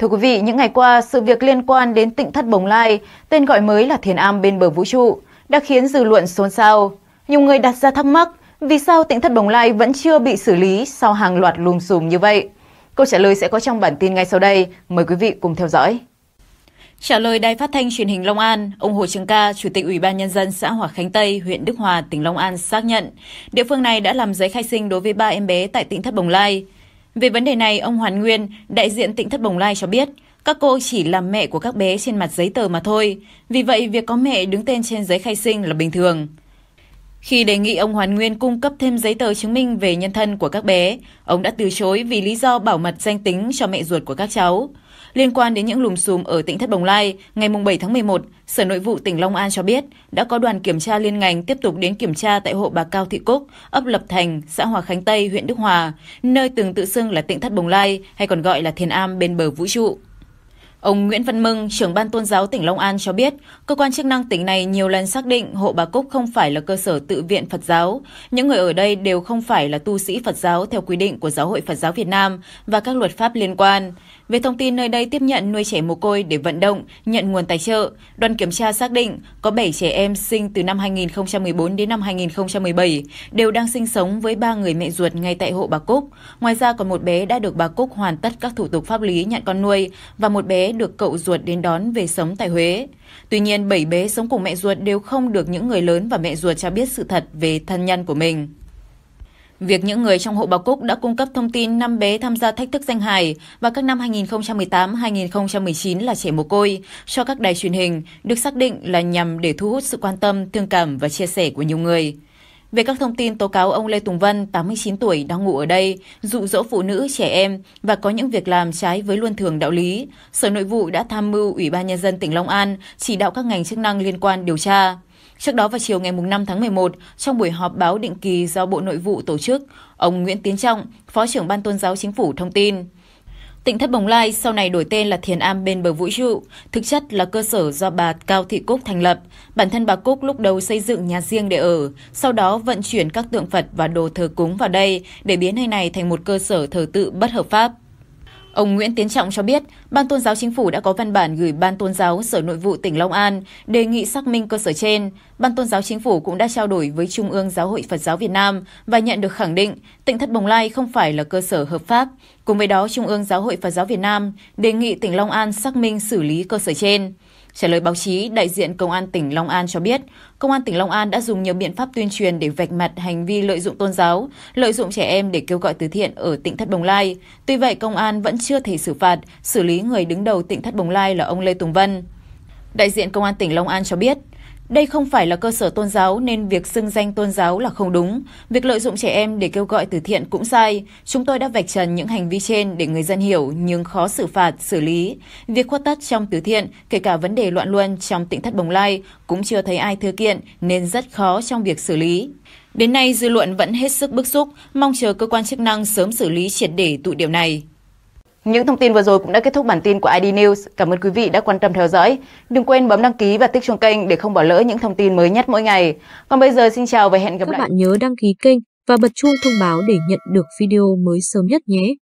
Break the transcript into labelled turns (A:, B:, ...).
A: Thưa quý vị, những ngày qua, sự việc liên quan đến tỉnh thất Bồng Lai, tên gọi mới là Thiền Am bên bờ vũ trụ, đã khiến dư luận xôn xao. Nhiều người đặt ra thắc mắc, vì sao tỉnh thất Bồng Lai vẫn chưa bị xử lý sau hàng loạt lùm xùm như vậy? Câu trả lời sẽ có trong bản tin ngay sau đây. Mời quý vị cùng theo dõi. Trả lời Đài Phát thanh Truyền hình Long An, ông Hồ Trường Ca, Chủ tịch Ủy ban Nhân dân xã Hòa Khánh Tây, huyện Đức Hòa, tỉnh Long An xác nhận, địa phương này đã làm giấy khai sinh đối với ba em bé tại tỉnh Thất Bồng Lai. Về vấn đề này, ông Hoàn Nguyên, đại diện tỉnh Thất Bồng Lai cho biết, các cô chỉ là mẹ của các bé trên mặt giấy tờ mà thôi. Vì vậy, việc có mẹ đứng tên trên giấy khai sinh là bình thường. Khi đề nghị ông Hoàn Nguyên cung cấp thêm giấy tờ chứng minh về nhân thân của các bé, ông đã từ chối vì lý do bảo mật danh tính cho mẹ ruột của các cháu. Liên quan đến những lùm xùm ở tỉnh Thất Bồng Lai, ngày 7 tháng 11, Sở Nội vụ tỉnh Long An cho biết đã có đoàn kiểm tra liên ngành tiếp tục đến kiểm tra tại hộ bà Cao Thị Cúc, ấp Lập Thành, xã Hòa Khánh Tây, huyện Đức Hòa, nơi từng tự xưng là tỉnh Thất Bồng Lai hay còn gọi là Thiền Am bên bờ vũ trụ. Ông Nguyễn Văn Mừng, trưởng ban tôn giáo tỉnh Long An cho biết, cơ quan chức năng tỉnh này nhiều lần xác định hộ bà Cúc không phải là cơ sở tự viện Phật giáo. Những người ở đây đều không phải là tu sĩ Phật giáo theo quy định của Giáo hội Phật giáo Việt Nam và các luật pháp liên quan. Về thông tin nơi đây tiếp nhận nuôi trẻ mồ côi để vận động, nhận nguồn tài trợ, đoàn kiểm tra xác định có 7 trẻ em sinh từ năm 2014 đến năm 2017 đều đang sinh sống với ba người mẹ ruột ngay tại hộ bà Cúc. Ngoài ra còn một bé đã được bà Cúc hoàn tất các thủ tục pháp lý nhận con nuôi và một bé được cậu ruột đến đón về sống tại Huế. Tuy nhiên, bảy bé sống cùng mẹ ruột đều không được những người lớn và mẹ ruột cho biết sự thật về thân nhân của mình. Việc những người trong hộ bà Cúc đã cung cấp thông tin năm bé tham gia thách thức danh hài và các năm 2018-2019 là trẻ mồ côi cho các đài truyền hình được xác định là nhằm để thu hút sự quan tâm, thương cảm và chia sẻ của nhiều người. Về các thông tin tố cáo ông Lê Tùng Vân, 89 tuổi, đang ngủ ở đây, dụ dỗ phụ nữ, trẻ em và có những việc làm trái với luân thường đạo lý, Sở Nội vụ đã tham mưu Ủy ban Nhân dân tỉnh Long An chỉ đạo các ngành chức năng liên quan điều tra. Trước đó vào chiều ngày 5 tháng 11, trong buổi họp báo định kỳ do Bộ Nội vụ tổ chức, ông Nguyễn Tiến Trọng, Phó trưởng Ban Tôn giáo Chính phủ thông tin – Tỉnh thất Bồng Lai sau này đổi tên là Thiền Am bên bờ vũ trụ, thực chất là cơ sở do bà Cao Thị Cúc thành lập. Bản thân bà Cúc lúc đầu xây dựng nhà riêng để ở, sau đó vận chuyển các tượng Phật và đồ thờ cúng vào đây để biến nơi này thành một cơ sở thờ tự bất hợp pháp. Ông Nguyễn Tiến Trọng cho biết, Ban Tôn giáo Chính phủ đã có văn bản gửi Ban Tôn giáo Sở Nội vụ tỉnh Long An đề nghị xác minh cơ sở trên. Ban Tôn giáo Chính phủ cũng đã trao đổi với Trung ương Giáo hội Phật giáo Việt Nam và nhận được khẳng định tỉnh Thất Bồng Lai không phải là cơ sở hợp pháp. Cùng với đó, Trung ương Giáo hội Phật giáo Việt Nam đề nghị tỉnh Long An xác minh xử lý cơ sở trên. Trả lời báo chí, đại diện Công an tỉnh Long An cho biết, Công an tỉnh Long An đã dùng nhiều biện pháp tuyên truyền để vạch mặt hành vi lợi dụng tôn giáo, lợi dụng trẻ em để kêu gọi từ thiện ở tỉnh Thất Bồng Lai. Tuy vậy, Công an vẫn chưa thể xử phạt, xử lý người đứng đầu tỉnh Thất Bồng Lai là ông Lê Tùng Vân. Đại diện Công an tỉnh Long An cho biết, đây không phải là cơ sở tôn giáo nên việc xưng danh tôn giáo là không đúng. Việc lợi dụng trẻ em để kêu gọi từ thiện cũng sai. Chúng tôi đã vạch trần những hành vi trên để người dân hiểu nhưng khó xử phạt, xử lý. Việc khuất tất trong từ thiện, kể cả vấn đề loạn luân trong tỉnh thất Bồng Lai cũng chưa thấy ai thừa kiện nên rất khó trong việc xử lý. Đến nay dư luận vẫn hết sức bức xúc, mong chờ cơ quan chức năng sớm xử lý triệt để tụ điểm này. Những thông tin vừa rồi cũng đã kết thúc bản tin của ID News. Cảm ơn quý vị đã quan tâm theo dõi. Đừng quên bấm đăng ký và tích chuông kênh để không bỏ lỡ những thông tin mới nhất mỗi ngày. Còn bây giờ xin chào và hẹn gặp Các lại. Các bạn nhớ đăng ký kênh và bật chuông thông báo để nhận được video mới sớm nhất nhé.